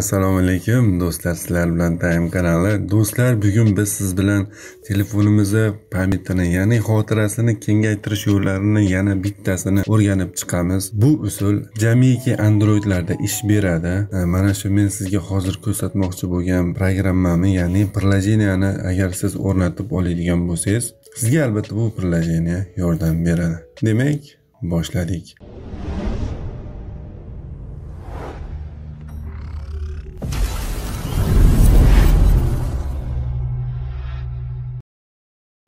assalomu alaykum do'stlar sizlar bilan time kanali do'stlar bugun biz siz bilan telefonimizni pamitini ya'ni xotirasini kengaytirish yo'llarini yana bittasini o'rganib chiqamiz bu usul jamiki androidlarda ish beradi mana shu men sizga hozir ko'rsatmoqchi bo'lgan programmani ya'ni приложенияni agar siz o'rnatib oladigan bo'lsangiz sizga albatta bu приложение yordam beradi demak boshladik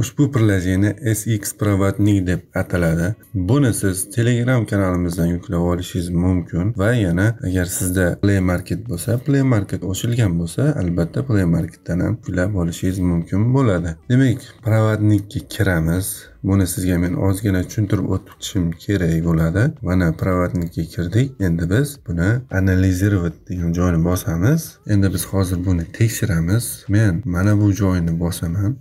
Ushbu приложение SX Provodnik deb ataladi. Buni siz Telegram kanalimizdan yuklab olishingiz mumkin va yana agar sizda Play Market bo'lsa, Play Market ochilgan bo'lsa, albatta Play Marketdan ham yuklab olishingiz mumkin bo'ladi. Demak, Provodnikka kiramiz. Buni sizga men ozgina tushuntirib o'tishim kerak bo'ladi. Mana provodnikka kirdik. Endi biz buni analizировать degan joyni bosamiz. Endi biz hozir buni tekshiramiz. Men mana bu joyni bosaman.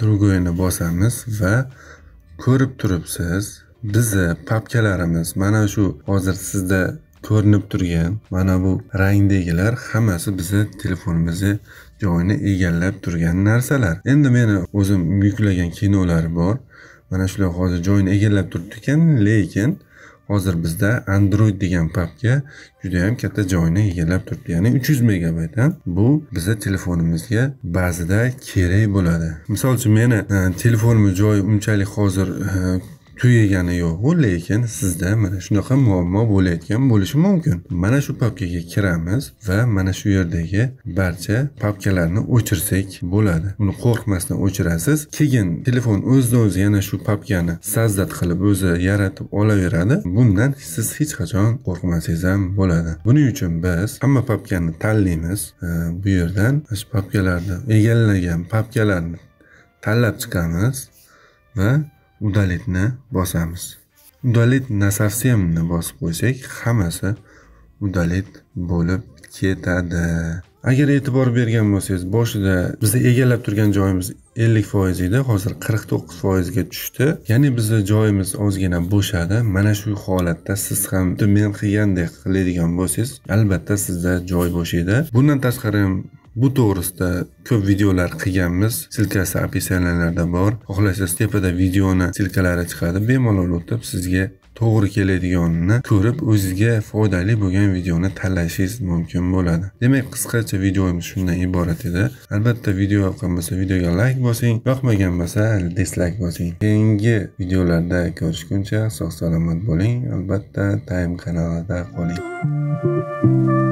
drugoyni bosamiz va ko'rib turibsiz bizni papkalarimiz mana shu hozir sizda ko'rinib turgan mana bu rangdagilar hammasi bizni telefonimizni joyini egallab turgan narsalar endi meni o'zim yuklagan kinolar bor mana shular hozir joyini egallab turibdi ekan lekin hozir bizda android degan papka ham katta joyni egallab turibdi ya'ni 300 megabayt megabayt bu bizni telefonimizga ba'zida kerak bo'ladi misol uchun meni e, telefonimni joyi unchalik hozir e, tugagani yo'qu lekin sizda mana shunaqa muammo bo'layotgan bo'lishi mumkin mana shu papkaga kiramiz va mana shu yerdagi barcha papkalarni o'chirsak bo'ladi uni qo'rqmasdan o'chirasiz keyin telefon o'zidan o'zi yana shu papkani sazdat qilib o'zi yaratib olaveradi bundan siz hech qachon qo'rqmasangiz ham bo'ladi buning uchun biz hamma papkani tanlaymiz e, bu yerdan shu papkalarni egallagan papkalarni tanlab chiqamiz va udalitni bosamiz udalit nasafsiyamni bosib qo'ysak hammasi udalit bo'lib ketadi agar e'tibor bergan bo'lsangiz boshida bizni egallab turgan joyimiz ellik foiz edi hozir qirq to'qqiz foizga tushdi ya'ni bizni joyimiz ozgina bo'shadi mana shu holatda siz ham men qilgandek qiladigan bo'lsangiz albatta sizda joy bo'shaydi bundan tashqari Bu to'g'risida ko'p videolar qilganmiz. Silkasi описанияларда bor. Xohlasangiz tepada videoni silkalari chiqadi. Bemalol o'tib sizga to'g'ri keladiganini ko'rib o'zizga foydali bo'lgan videoni tanlashingiz mumkin bo'ladi demak qisqacha videomiz shundan iborat edi albatta video yoqqan bo'lsa videoga layk bosing yoqmagan bo'lsa dislayk bosing keyingi videolarda ko'rishguncha sog' salomat bo'ling albatta time kanalida qoling